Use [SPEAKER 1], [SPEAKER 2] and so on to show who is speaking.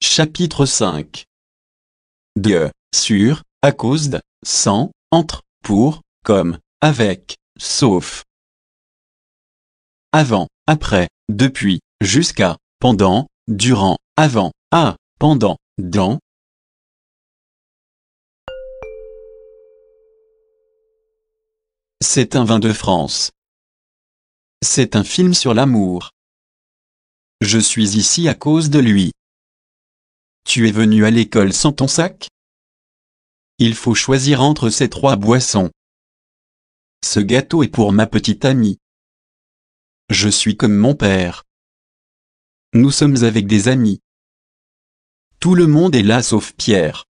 [SPEAKER 1] Chapitre 5 De, sur, à cause de, sans, entre, pour, comme, avec, sauf. Avant, après, depuis, jusqu'à, pendant, durant, avant, à, pendant, dans. C'est un vin de France. C'est un film sur l'amour. Je suis ici à cause de lui. Tu es venu à l'école sans ton sac Il faut choisir entre ces trois boissons. Ce gâteau est pour ma petite amie. Je suis comme mon père. Nous sommes avec des amis. Tout le monde est là sauf Pierre.